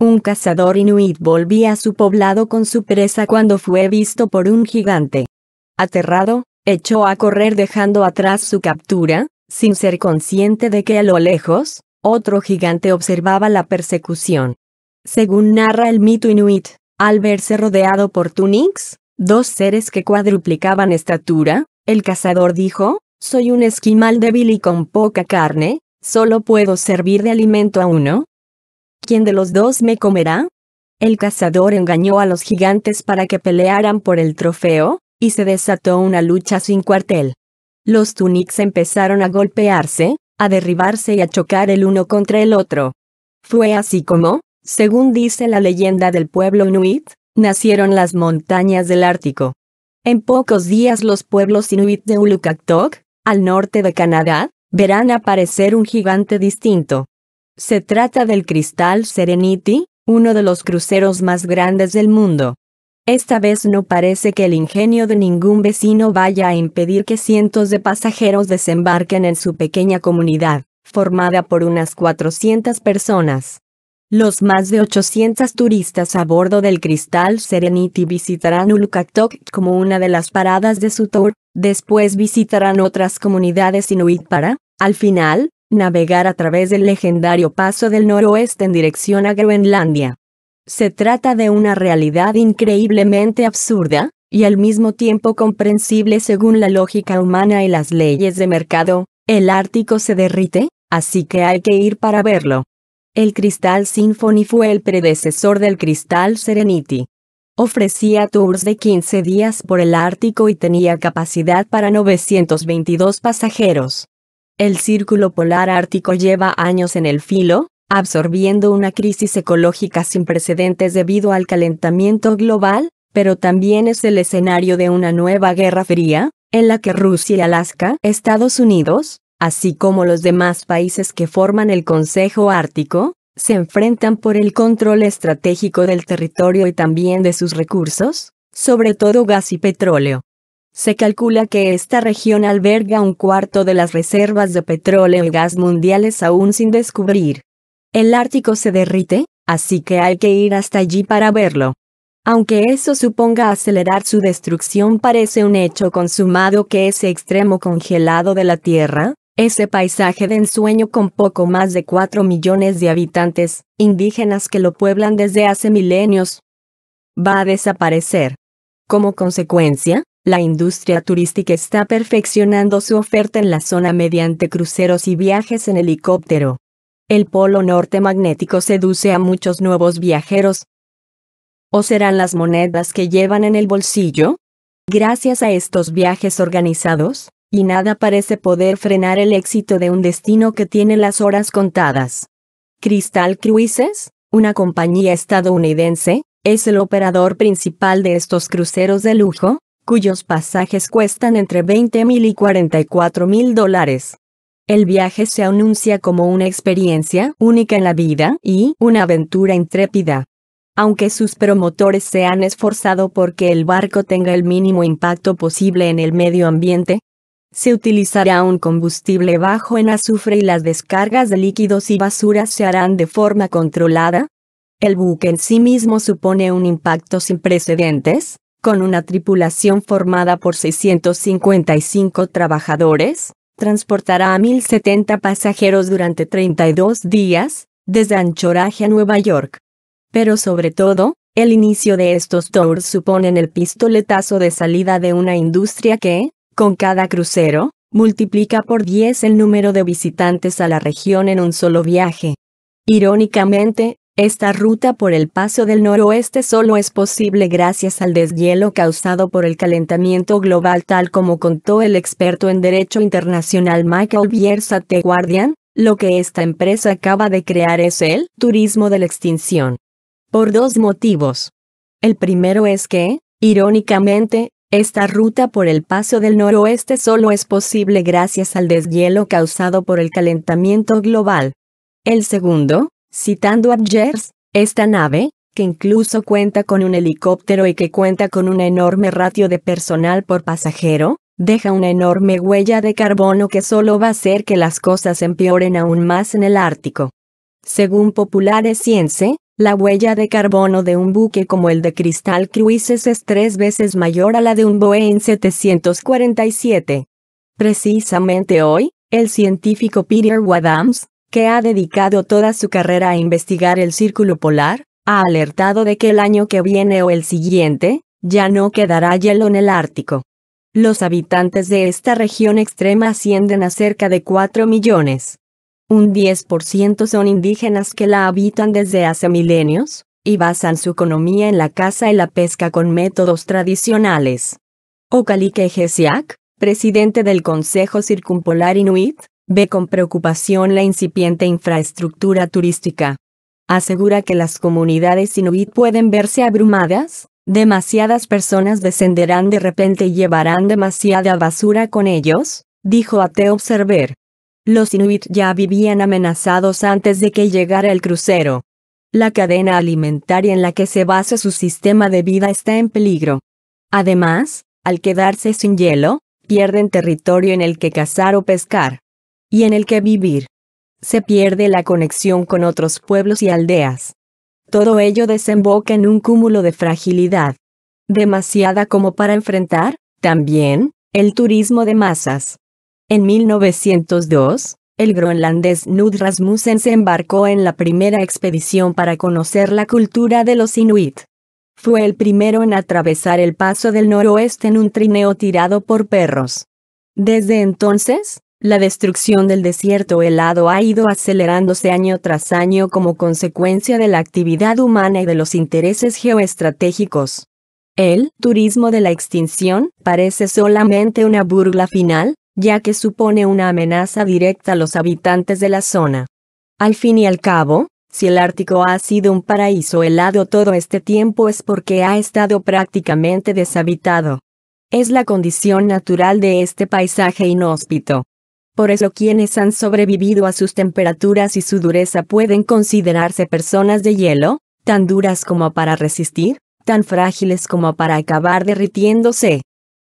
Un cazador inuit volvía a su poblado con su presa cuando fue visto por un gigante. Aterrado, echó a correr dejando atrás su captura, sin ser consciente de que a lo lejos, otro gigante observaba la persecución. Según narra el mito inuit, al verse rodeado por tunics, dos seres que cuadruplicaban estatura, el cazador dijo, soy un esquimal débil y con poca carne, solo puedo servir de alimento a uno, ¿Quién de los dos me comerá? El cazador engañó a los gigantes para que pelearan por el trofeo, y se desató una lucha sin cuartel. Los tunics empezaron a golpearse, a derribarse y a chocar el uno contra el otro. Fue así como, según dice la leyenda del pueblo inuit, nacieron las montañas del Ártico. En pocos días los pueblos inuit de Ulukaktok, al norte de Canadá, verán aparecer un gigante distinto. Se trata del Cristal Serenity, uno de los cruceros más grandes del mundo. Esta vez no parece que el ingenio de ningún vecino vaya a impedir que cientos de pasajeros desembarquen en su pequeña comunidad, formada por unas 400 personas. Los más de 800 turistas a bordo del Cristal Serenity visitarán Ulukaktok como una de las paradas de su tour, después visitarán otras comunidades inuit para, al final, navegar a través del legendario Paso del Noroeste en dirección a Groenlandia. Se trata de una realidad increíblemente absurda, y al mismo tiempo comprensible según la lógica humana y las leyes de mercado, el Ártico se derrite, así que hay que ir para verlo. El Crystal Symphony fue el predecesor del Crystal Serenity. Ofrecía tours de 15 días por el Ártico y tenía capacidad para 922 pasajeros. El círculo polar ártico lleva años en el filo, absorbiendo una crisis ecológica sin precedentes debido al calentamiento global, pero también es el escenario de una nueva guerra fría, en la que Rusia y Alaska, Estados Unidos, así como los demás países que forman el Consejo Ártico, se enfrentan por el control estratégico del territorio y también de sus recursos, sobre todo gas y petróleo. Se calcula que esta región alberga un cuarto de las reservas de petróleo y gas mundiales aún sin descubrir. El Ártico se derrite, así que hay que ir hasta allí para verlo. Aunque eso suponga acelerar su destrucción parece un hecho consumado que ese extremo congelado de la Tierra, ese paisaje de ensueño con poco más de 4 millones de habitantes, indígenas que lo pueblan desde hace milenios, va a desaparecer. Como consecuencia, la industria turística está perfeccionando su oferta en la zona mediante cruceros y viajes en helicóptero. El polo norte magnético seduce a muchos nuevos viajeros. ¿O serán las monedas que llevan en el bolsillo? Gracias a estos viajes organizados, y nada parece poder frenar el éxito de un destino que tiene las horas contadas. Crystal Cruises, una compañía estadounidense, es el operador principal de estos cruceros de lujo, cuyos pasajes cuestan entre $20,000 y $44,000. dólares. El viaje se anuncia como una experiencia única en la vida y una aventura intrépida. Aunque sus promotores se han esforzado porque el barco tenga el mínimo impacto posible en el medio ambiente, se utilizará un combustible bajo en azufre y las descargas de líquidos y basuras se harán de forma controlada. El buque en sí mismo supone un impacto sin precedentes, con una tripulación formada por 655 trabajadores, transportará a 1.070 pasajeros durante 32 días, desde Anchorage a Nueva York. Pero sobre todo, el inicio de estos tours suponen el pistoletazo de salida de una industria que, con cada crucero, multiplica por 10 el número de visitantes a la región en un solo viaje. Irónicamente, esta ruta por el paso del noroeste solo es posible gracias al deshielo causado por el calentamiento global tal como contó el experto en derecho internacional Michael at The Guardian, lo que esta empresa acaba de crear es el turismo de la extinción. Por dos motivos. El primero es que, irónicamente, esta ruta por el paso del noroeste solo es posible gracias al deshielo causado por el calentamiento global. El segundo, Citando a Gers, esta nave, que incluso cuenta con un helicóptero y que cuenta con un enorme ratio de personal por pasajero, deja una enorme huella de carbono que solo va a hacer que las cosas empeoren aún más en el Ártico. Según populares Science, la huella de carbono de un buque como el de Crystal Cruises es tres veces mayor a la de un Boeing 747. Precisamente hoy, el científico Peter Wadams, que ha dedicado toda su carrera a investigar el círculo polar, ha alertado de que el año que viene o el siguiente, ya no quedará hielo en el Ártico. Los habitantes de esta región extrema ascienden a cerca de 4 millones. Un 10% son indígenas que la habitan desde hace milenios, y basan su economía en la caza y la pesca con métodos tradicionales. Okalike Gesiak, presidente del Consejo Circumpolar Inuit, Ve con preocupación la incipiente infraestructura turística. Asegura que las comunidades inuit pueden verse abrumadas, demasiadas personas descenderán de repente y llevarán demasiada basura con ellos, dijo a Observer. Los inuit ya vivían amenazados antes de que llegara el crucero. La cadena alimentaria en la que se basa su sistema de vida está en peligro. Además, al quedarse sin hielo, pierden territorio en el que cazar o pescar y en el que vivir. Se pierde la conexión con otros pueblos y aldeas. Todo ello desemboca en un cúmulo de fragilidad. Demasiada como para enfrentar, también, el turismo de masas. En 1902, el groenlandés Nud Rasmussen se embarcó en la primera expedición para conocer la cultura de los inuit. Fue el primero en atravesar el paso del noroeste en un trineo tirado por perros. Desde entonces, la destrucción del desierto helado ha ido acelerándose año tras año como consecuencia de la actividad humana y de los intereses geoestratégicos. El turismo de la extinción parece solamente una burla final, ya que supone una amenaza directa a los habitantes de la zona. Al fin y al cabo, si el Ártico ha sido un paraíso helado todo este tiempo es porque ha estado prácticamente deshabitado. Es la condición natural de este paisaje inhóspito. Por eso quienes han sobrevivido a sus temperaturas y su dureza pueden considerarse personas de hielo, tan duras como para resistir, tan frágiles como para acabar derritiéndose.